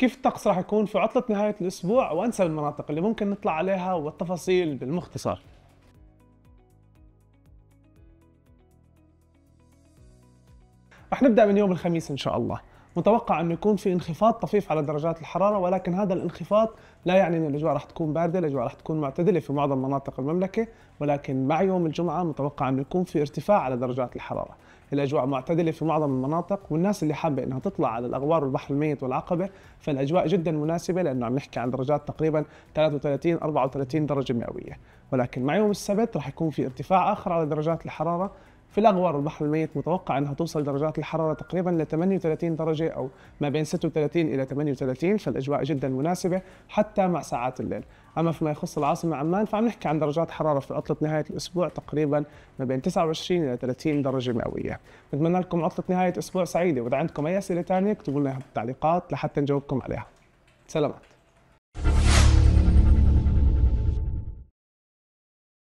كيف الطقس راح يكون في عطلة نهاية الأسبوع وأنسب المناطق اللي ممكن نطلع عليها والتفاصيل بالمختصر رح نبدأ من يوم الخميس إن شاء الله متوقع انه يكون في انخفاض طفيف على درجات الحراره ولكن هذا الانخفاض لا يعني انه الاجواء راح تكون بارده، الاجواء راح تكون معتدله في معظم مناطق المملكه، ولكن مع يوم الجمعه متوقع انه يكون في ارتفاع على درجات الحراره. الاجواء معتدله في معظم المناطق والناس اللي حابه انها تطلع على الاغوار والبحر الميت والعقبه فالاجواء جدا مناسبه لانه عم نحكي عن درجات تقريبا 33 34 درجه مئويه ولكن مع يوم السبت راح يكون في ارتفاع اخر على درجات الحراره في الأغوار البحر الميت متوقع أنها توصل درجات الحرارة تقريبا ل 38 درجة أو ما بين 36 إلى 38 فالأجواء جدا مناسبة حتى مع ساعات الليل أما فيما يخص العاصمة عمان فعم نحكي عن درجات حرارة في عطلة نهاية الأسبوع تقريبا ما بين 29 إلى 30 درجة مئوية بتمنى لكم عطلة نهاية أسبوع سعيدة وإذا عندكم أي أسئلة ثانيه اكتبوا لنا بالتعليقات لحتى نجاوبكم عليها سلامات